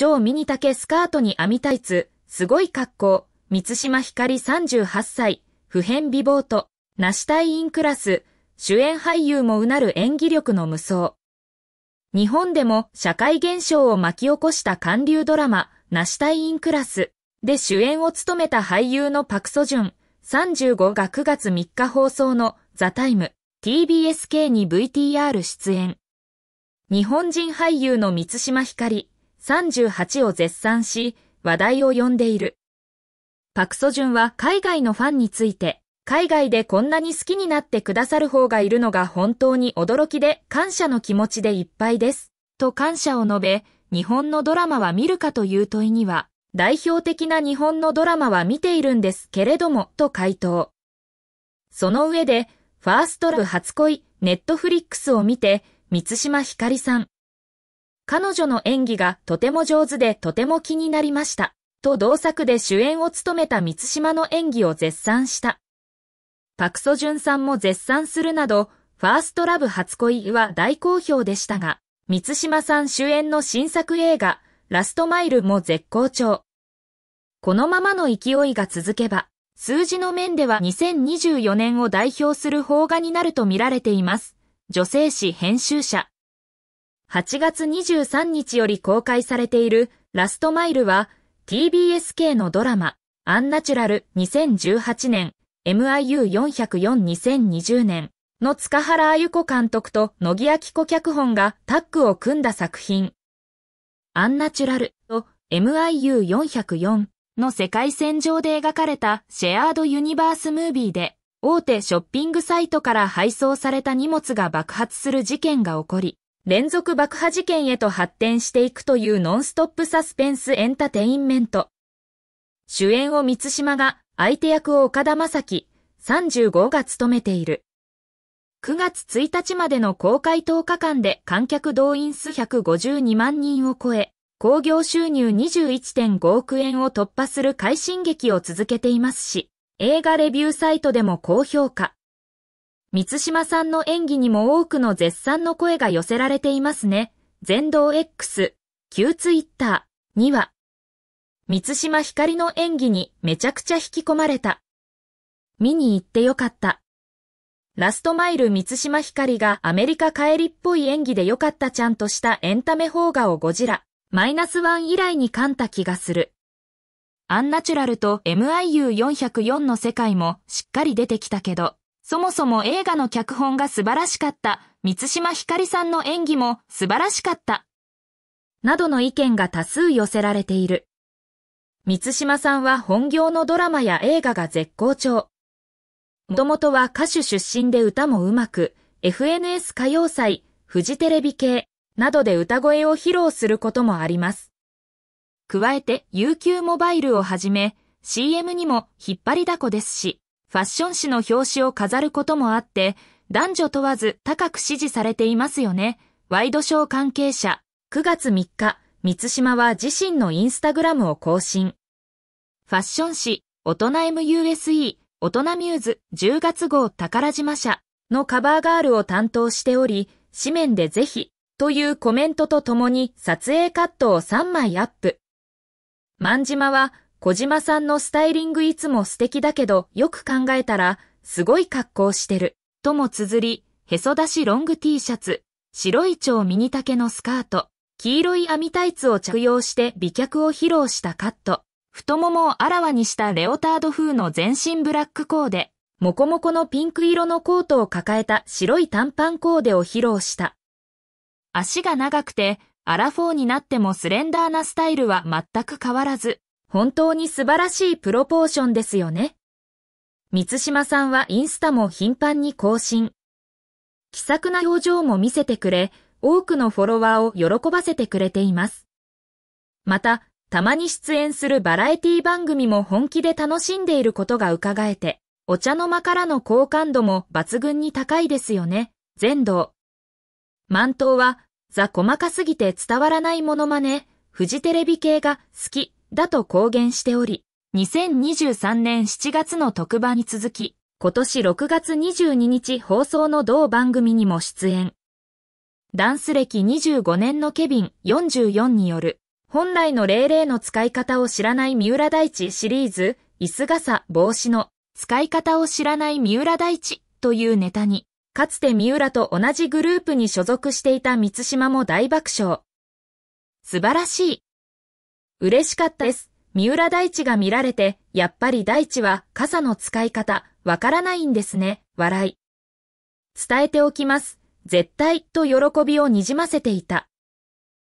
超ミニ丈スカートに編みタイツ、すごい格好、三島ひかり38歳、普遍美貌と、なし隊員クラス、主演俳優もうなる演技力の無双。日本でも社会現象を巻き起こした韓流ドラマ、なし隊員クラスで主演を務めた俳優のパクソジュン、35が9月3日放送のザタイム TBSK に VTR 出演。日本人俳優の三島ひかり、38を絶賛し、話題を呼んでいる。パクソジュンは海外のファンについて、海外でこんなに好きになってくださる方がいるのが本当に驚きで感謝の気持ちでいっぱいです。と感謝を述べ、日本のドラマは見るかという問いには、代表的な日本のドラマは見ているんですけれども、と回答。その上で、ファーストラブ初恋、ネットフリックスを見て、三島ひかりさん、彼女の演技がとても上手でとても気になりました。と同作で主演を務めた満島の演技を絶賛した。パクソジュンさんも絶賛するなど、ファーストラブ初恋は大好評でしたが、満島さん主演の新作映画、ラストマイルも絶好調。このままの勢いが続けば、数字の面では2024年を代表する邦画になると見られています。女性誌編集者。8月23日より公開されているラストマイルは TBS 系のドラマアンナチュラル2018年 MIU404-2020 年の塚原あゆ子監督と野木明子脚本がタッグを組んだ作品アンナチュラルと MIU404 の世界線上で描かれたシェアードユニバースムービーで大手ショッピングサイトから配送された荷物が爆発する事件が起こり、連続爆破事件へと発展していくというノンストップサスペンスエンタテインメント。主演を三島が、相手役を岡田正樹、35が務めている。9月1日までの公開10日間で観客動員数152万人を超え、興行収入21.5億円を突破する快進撃を続けていますし、映画レビューサイトでも高評価。三島さんの演技にも多くの絶賛の声が寄せられていますね。全道 X、旧ツイッターには、三島ひかりの演技にめちゃくちゃ引き込まれた。見に行ってよかった。ラストマイル三島ひかりがアメリカ帰りっぽい演技でよかったちゃんとしたエンタメ邦画をゴジラ、マイナスワン以来に噛んだ気がする。アンナチュラルと MIU404 の世界もしっかり出てきたけど、そもそも映画の脚本が素晴らしかった、満島ひかりさんの演技も素晴らしかった、などの意見が多数寄せられている。満島さんは本業のドラマや映画が絶好調。もともとは歌手出身で歌もうまく、FNS 歌謡祭、フジテレビ系などで歌声を披露することもあります。加えて UQ モバイルをはじめ、CM にも引っ張りだこですし、ファッション誌の表紙を飾ることもあって、男女問わず高く支持されていますよね。ワイドショー関係者、9月3日、三島は自身のインスタグラムを更新。ファッション誌、大人 MUSE、大人ミューズ、10月号宝島社のカバーガールを担当しており、紙面でぜひ、というコメントとともに撮影カットを3枚アップ。万島は、小島さんのスタイリングいつも素敵だけど、よく考えたら、すごい格好してる。とも綴り、へそ出しロング T シャツ、白い蝶ミニ丈のスカート、黄色い網タイツを着用して美脚を披露したカット、太ももをあらわにしたレオタード風の全身ブラックコーデ、もこもこのピンク色のコートを抱えた白い短パンコーデを披露した。足が長くて、アラフォーになってもスレンダーなスタイルは全く変わらず、本当に素晴らしいプロポーションですよね。三島さんはインスタも頻繁に更新。気さくな表情も見せてくれ、多くのフォロワーを喜ばせてくれています。また、たまに出演するバラエティ番組も本気で楽しんでいることが伺えて、お茶の間からの好感度も抜群に高いですよね、全道。満島は、ザ細かすぎて伝わらないモノマネ、フジテレビ系が好きだと公言しており、2023年7月の特番に続き、今年6月22日放送の同番組にも出演。ダンス歴25年のケビン44による、本来の00の使い方を知らない三浦大地シリーズ、椅子傘帽子の使い方を知らない三浦大地というネタに、かつて三浦と同じグループに所属していた三島も大爆笑。素晴らしい。嬉しかったです。三浦大地が見られて、やっぱり大地は傘の使い方、わからないんですね、笑い。伝えておきます。絶対と喜びをにじませていた。